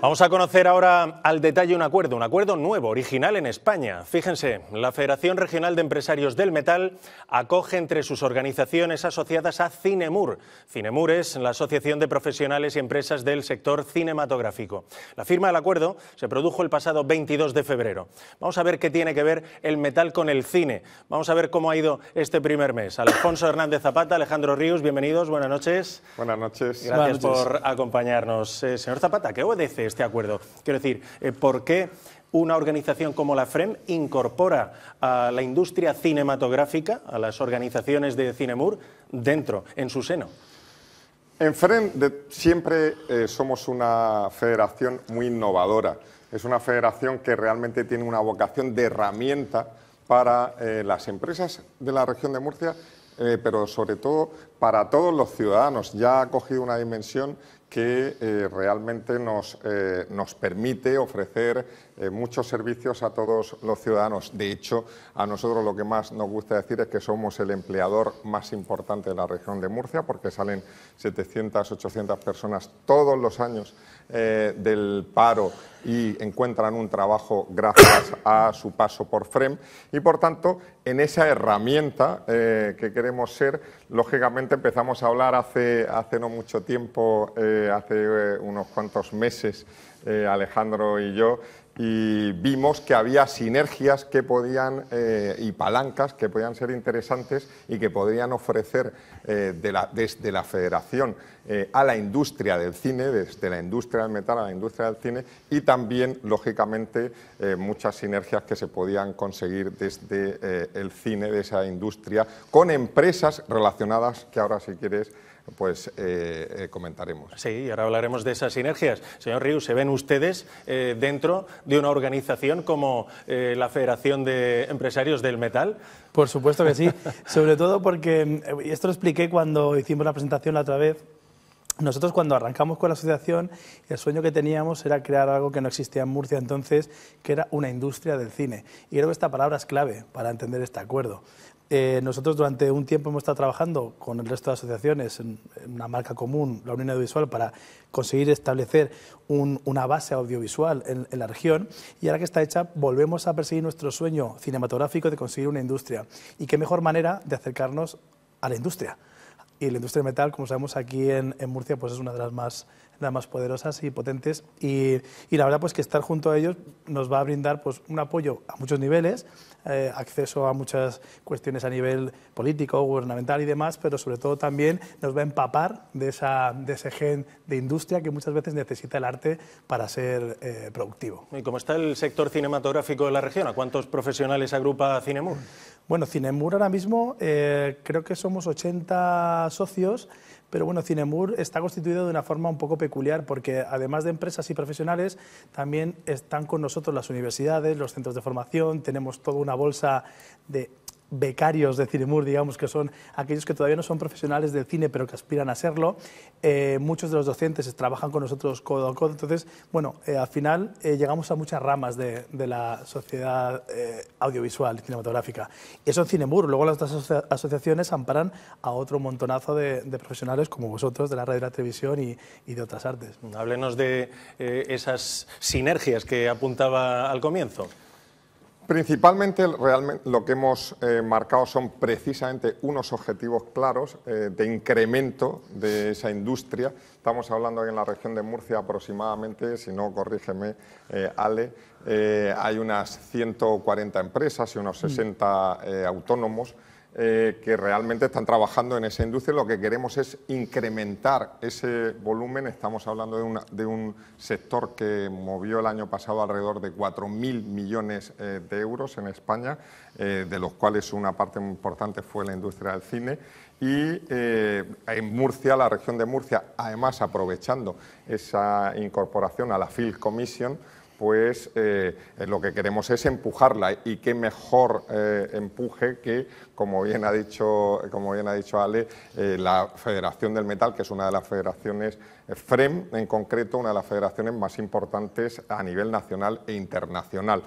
Vamos a conocer ahora al detalle un acuerdo, un acuerdo nuevo, original en España. Fíjense, la Federación Regional de Empresarios del Metal acoge entre sus organizaciones asociadas a Cinemur. Cinemur es la Asociación de Profesionales y Empresas del Sector Cinematográfico. La firma del acuerdo se produjo el pasado 22 de febrero. Vamos a ver qué tiene que ver el metal con el cine. Vamos a ver cómo ha ido este primer mes. Alfonso Hernández Zapata, Alejandro Ríos, bienvenidos, buenas noches. Buenas noches. Gracias por acompañarnos. Eh, señor Zapata, ¿qué obedece? este acuerdo. Quiero decir, eh, ¿por qué una organización como la FREM incorpora a la industria cinematográfica, a las organizaciones de Cinemur, dentro, en su seno? En FREM siempre eh, somos una federación muy innovadora. Es una federación que realmente tiene una vocación de herramienta para eh, las empresas de la región de Murcia, pero sobre todo para todos los ciudadanos. Ya ha cogido una dimensión que eh, realmente nos, eh, nos, permite ofrecer eh, muchos servicios a todos los ciudadanos. De hecho, a nosotros lo que más nos gusta decir es que somos el empleador más importante de la región de Murcia, porque salen 700, 800 personas todos los años del paro y encuentran un trabajo gracias a su paso por FREM. Y, por tanto, en esa herramienta que queremos ser, lógicamente empezamos a hablar hace, hace no mucho tiempo hace eh, unos cuantos meses eh, Alejandro y yo y vimos que había sinergias que podían eh, y palancas que podían ser interesantes y que podrían ofrecer desde la federación a la industria del cine, desde la industria del metal a la industria del cine y también, lógicamente, muchas sinergias que se podían conseguir desde el cine de esa industria con empresas relacionadas que ahora si quieres pues eh, eh, comentaremos. Sí, y ahora hablaremos de esas sinergias. Señor Ríos, ¿se ven ustedes eh, dentro de una organización como la Federación de Empresarios del Metal? Por supuesto que sí, sobre todo porque, y esto lo expliqué cuando hicimos la presentación la otra vez, nosotros cuando arrancamos con la asociación, el sueño que teníamos era crear algo que no existía en Murcia entonces, que era una industria del cine. Y creo que esta palabra es clave para entender este acuerdo. Eh, nosotros durante un tiempo hemos estado trabajando con el resto de asociaciones en, una marca común, la Unión Audiovisual, para conseguir establecer una base audiovisual en, la región y ahora que está hecha volvemos a perseguir nuestro sueño cinematográfico de conseguir una industria. ¿Y qué mejor manera de acercarnos a la industria? Y la industria de metal, como sabemos aquí en, en Murcia, pues es una de las más las más poderosas y potentes. Y, y, la verdad pues que estar junto a ellos nos va a brindar pues un apoyo a muchos niveles, eh, acceso a muchas cuestiones a nivel político, gubernamental y demás, pero sobre todo también nos va a empapar de, esa, de ese gen de industria que muchas veces necesita el arte para ser eh, productivo. ¿Y cómo está el sector cinematográfico de la región? ¿A cuántos profesionales agrupa Cinemur? Bueno, Cinemur ahora mismo eh, creo que somos 80 socios, pero bueno, Cinemur está constituido de una forma un poco peculiar porque además de empresas y profesionales, también están con nosotros las universidades, los centros de formación, tenemos toda una bolsa de becarios de Cinemur, digamos, que son aquellos que todavía no son profesionales del cine, pero que aspiran a serlo. Eh, muchos de los docentes trabajan con nosotros codo a codo. Entonces, bueno, eh, al final eh, llegamos a muchas ramas de, la sociedad audiovisual, cinematográfica. Eso es Cinemur. Luego las otras asociaciones amparan a otro montonazo de, profesionales como vosotros, de la radio y la televisión y, y de otras artes. Háblenos de esas sinergias que apuntaba al comienzo. Principalmente realmente, lo que hemos eh, marcado son precisamente unos objetivos claros eh, de incremento de esa industria. Estamos hablando que en la región de Murcia aproximadamente, si no corrígeme eh, Ale, hay unas 140 empresas y unos 60 mm. autónomos. Eh, que realmente están trabajando en esa industria. Lo que queremos es incrementar ese volumen. Estamos hablando de, un sector que movió el año pasado alrededor de 4.000 millones eh, de euros en España, eh, de los cuales una parte importante fue la industria del cine. Y en Murcia, la región de Murcia, además aprovechando esa incorporación a la Field Commission, pues eh, eh, lo que queremos es empujarla y qué mejor eh, empuje que, como bien ha dicho, como bien ha dicho Ale, la Federación del Metal, que es una de las federaciones, FREM en concreto, una de las federaciones más importantes a nivel nacional e internacional.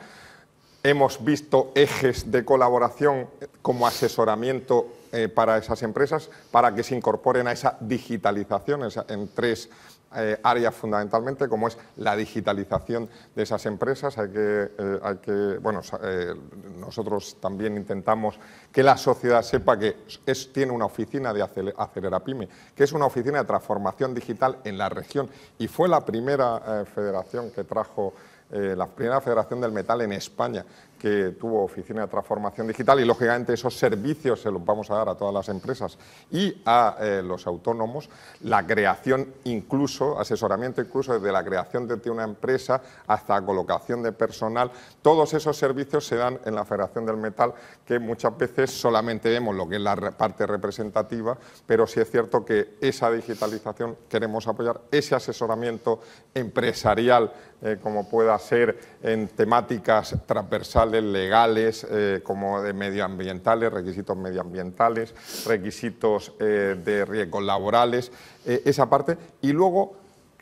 Hemos visto ejes de colaboración como asesoramiento para esas empresas para que se incorporen a esa digitalización en tres eh, áreas fundamentalmente, como es la digitalización de esas empresas. Hay que, eh, que bueno, eh, nosotros también intentamos que la sociedad sepa que es, tiene una oficina de Acelerapyme, que es una oficina de transformación digital en la región y fue la primera federación que trajo la primera federación del metal en España, que tuvo Oficina de Transformación Digital y, lógicamente, esos servicios se los vamos a dar a todas las empresas y a eh, los autónomos. La creación incluso, asesoramiento incluso desde la creación de una empresa hasta colocación de personal, todos esos servicios se dan en la Federación del Metal, que muchas veces solamente vemos lo que es la parte representativa, pero sí es cierto que esa digitalización queremos apoyar, ese asesoramiento empresarial, eh, como pueda ser en temáticas transversales, legales, eh, como de medioambientales, requisitos medioambientales, requisitos eh, de riesgos laborales, eh, esa parte. Y luego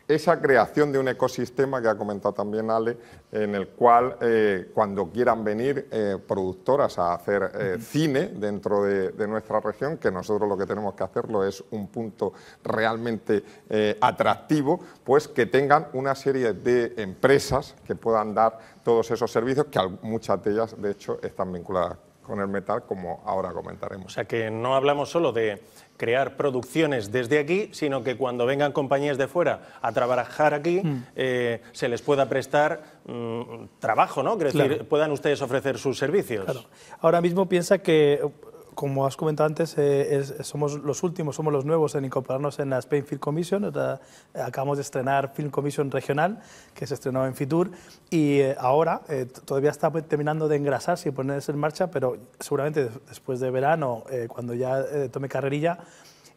esa creación de un ecosistema que ha comentado también Ale, en el cual eh, cuando quieran venir eh, productoras a hacer eh, cine dentro de, de, nuestra región, que nosotros lo que tenemos que hacerlo es un punto realmente atractivo, pues que tengan una serie de empresas que puedan dar todos esos servicios, que muchas de ellas de hecho están vinculadas con el metal, como ahora comentaremos. O sea que no hablamos solo de crear producciones desde aquí, sino que cuando vengan compañías de fuera a trabajar aquí, mm. eh, se les pueda prestar mm, trabajo, ¿no? puedan ustedes ofrecer sus servicios. Claro. Ahora mismo piensa que como has comentado antes, eh, somos los últimos, somos los nuevos en incorporarnos en la Spain Film Commission. Eh, acabamos de estrenar Film Commission regional, que se estrenó en Fitur, y eh, ahora todavía está pues, terminando de engrasarse y ponerse en marcha, pero seguramente después de verano, cuando ya tome carrerilla,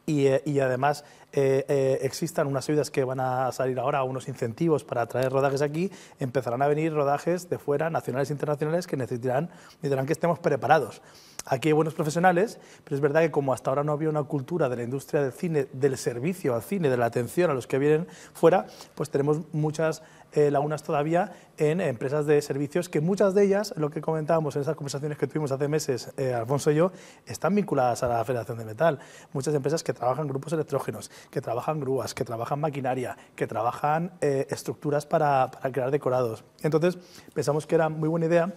y, además existan unas ayudas que van a salir ahora, unos incentivos para traer rodajes aquí, empezarán a venir rodajes de fuera, nacionales e internacionales, que necesitarán, necesitarán que estemos preparados. Aquí hay buenos profesionales, pero es verdad que como hasta ahora no había una cultura de la industria del cine, del servicio al cine, de la atención a los que vienen fuera, pues tenemos muchas eh, lagunas todavía en empresas de servicios que muchas de ellas, lo que comentábamos en esas conversaciones que tuvimos hace meses, eh, Alfonso y yo, están vinculadas a la Federación de Metal. Muchas empresas que trabajan grupos electrógenos, que trabajan grúas, que trabajan maquinaria, que trabajan eh, estructuras para, para crear decorados. Entonces, pensamos que era muy buena idea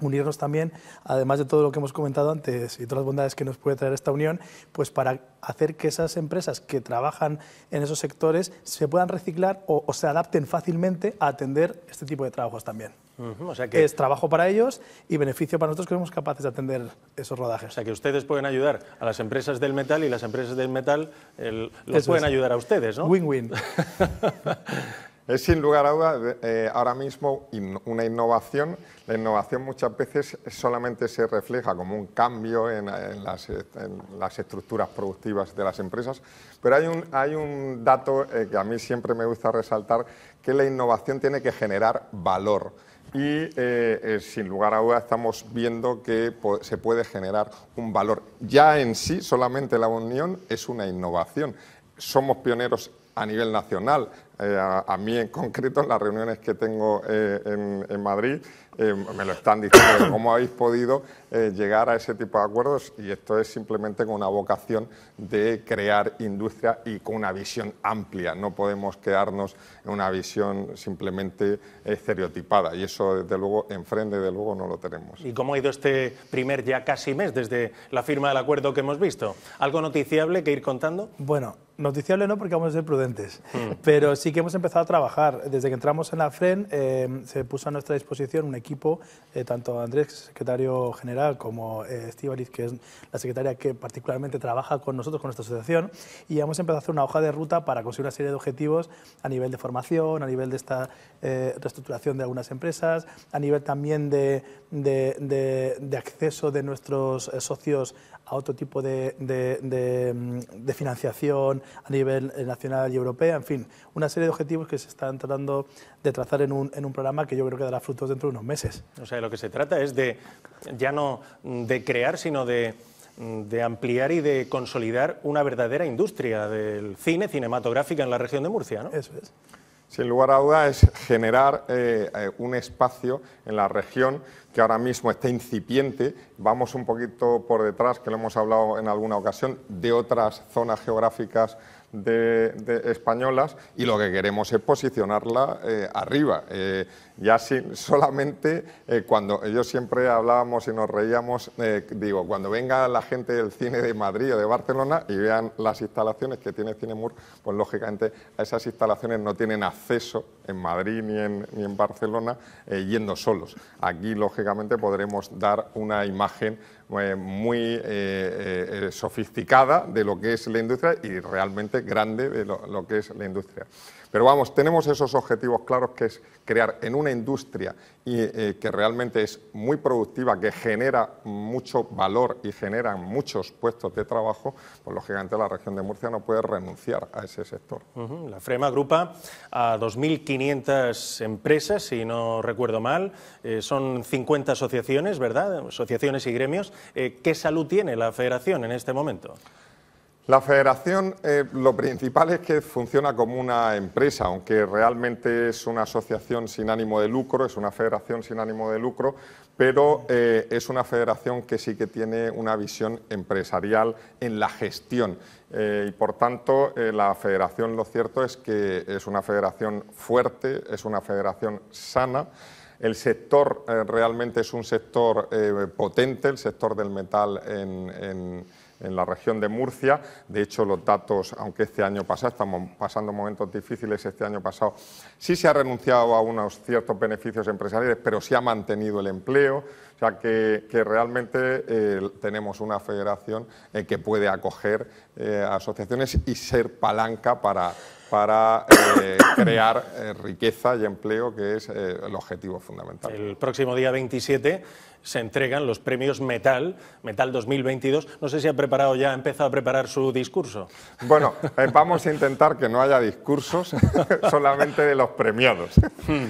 unirnos también, además de todo lo que hemos comentado antes y todas las bondades que nos puede traer esta unión, pues para hacer que esas empresas que trabajan en esos sectores se puedan reciclar o, se adapten fácilmente a atender este tipo de trabajos también. o sea que... Es trabajo para ellos y beneficio para nosotros que somos capaces de atender esos rodajes. O sea que ustedes pueden ayudar a las empresas del metal y las empresas del metal lo pueden ayudar a ustedes, ¿no? Win-win. Es sin lugar a dudas eh, ahora mismo una innovación. La innovación muchas veces solamente se refleja como un cambio en, las, estructuras productivas de las empresas, pero hay un, dato eh, que a mí siempre me gusta resaltar, que la innovación tiene que generar valor. Y eh, sin lugar a duda estamos viendo que se puede generar un valor. Ya en sí, solamente la unión es una innovación. Somos pioneros a nivel nacional eh, a, mí en concreto, en las reuniones que tengo eh, en, Madrid, eh, me lo están diciendo, cómo habéis podido llegar a ese tipo de acuerdos y esto es simplemente con una vocación de crear industria y con una visión amplia, no podemos quedarnos en una visión simplemente estereotipada y eso desde luego enfrente, de luego no lo tenemos. ¿Y cómo ha ido este primer ya casi mes desde la firma del acuerdo que hemos visto? ¿Algo noticiable que ir contando? Bueno, Noticiable no, porque vamos a ser prudentes, hmm. pero sí que hemos empezado a trabajar. Desde que entramos en la FREN eh, se puso a nuestra disposición un equipo, eh, tanto Andrés, secretario general, como eh, Steve que es la secretaria que particularmente trabaja con nosotros, con nuestra asociación, y hemos empezado a hacer una hoja de ruta para conseguir una serie de objetivos a nivel de formación, a nivel de esta reestructuración de algunas empresas, a nivel también de, de, de, de acceso de nuestros socios a otro tipo de, mm, financiación a nivel eh, nacional y europea, en fin, una serie de objetivos que se están tratando de trazar en un, programa que yo creo que dará frutos dentro de unos meses. O sea, lo que se trata es de, ya no de crear, sino de mm, ampliar y de consolidar una verdadera industria del cine cinematográfica en la región de Murcia, ¿no? Eso es. Sin lugar a duda es generar eh, eh, un espacio en la región que ahora mismo está incipiente, vamos un poquito por detrás, que lo hemos hablado en alguna ocasión, de otras zonas geográficas de, españolas y lo que queremos es posicionarla eh, arriba. Eh, ya solamente eh, cuando ellos siempre hablábamos y nos reíamos, eh, digo, cuando venga la gente del cine de Madrid o de Barcelona y vean las instalaciones que tiene Cinemur, pues lógicamente a esas instalaciones no tienen acceso en Madrid ni en, ni en Barcelona yendo solos. Aquí, lógicamente, podremos dar una imagen eh, muy eh, eh, sofisticada de lo que es la industria y realmente grande de lo, que es la industria. Pero vamos, tenemos esos objetivos claros que es crear en una industria y, que realmente es muy productiva, que genera mucho valor y genera muchos puestos de trabajo, pues lógicamente la región de Murcia no puede renunciar a ese sector. La FREMA agrupa a 2.500 empresas, si no recuerdo mal, son 50 asociaciones, ¿verdad? Asociaciones y gremios. Eh, ¿qué salud tiene la federación en este momento? La federación eh, lo principal es que funciona como una empresa, aunque realmente es una asociación sin ánimo de lucro, es una federación sin ánimo de lucro, pero eh, es una federación que sí que tiene una visión empresarial en la gestión. y por tanto, la federación lo cierto es que es una federación fuerte, es una federación sana el sector eh, realmente es un sector eh, potente, el sector del metal en, la región de Murcia. De hecho, los datos, aunque este año pasado, estamos pasando momentos difíciles, este año pasado sí se ha renunciado a unos ciertos beneficios empresariales, pero sí ha mantenido el empleo. O sea, que, realmente eh, tenemos una federación que puede acoger asociaciones y ser palanca para para eh, crear eh, riqueza y empleo, que es eh, el objetivo fundamental. El próximo día 27 se entregan los premios Metal, Metal 2022. No sé si ha preparado ya, ha empezado a preparar su discurso. Bueno, vamos a intentar que no haya discursos, solamente de los premiados. Hmm.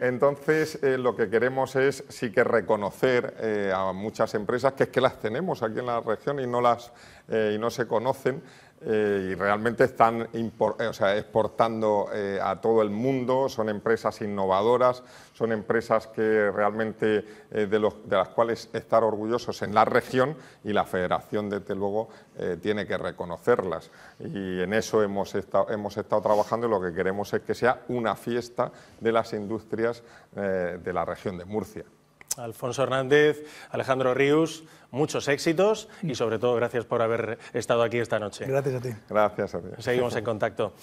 entonces, lo que queremos es sí que reconocer a muchas empresas que es que las tenemos aquí en la región y no, las, y no se conocen. Eh, y realmente están eh, exportando eh, a todo el mundo, son empresas innovadoras, son empresas que realmente de, las cuales estar orgullosos en la región y la federación de luego tiene que reconocerlas y en eso hemos, hemos estado trabajando y lo que queremos es que sea una fiesta de las industrias de la región de Murcia. Alfonso Hernández, Alejandro Ríos, muchos éxitos y mm. sobre todo gracias por haber estado aquí esta noche. Gracias a ti. Gracias a ti. Seguimos en contacto.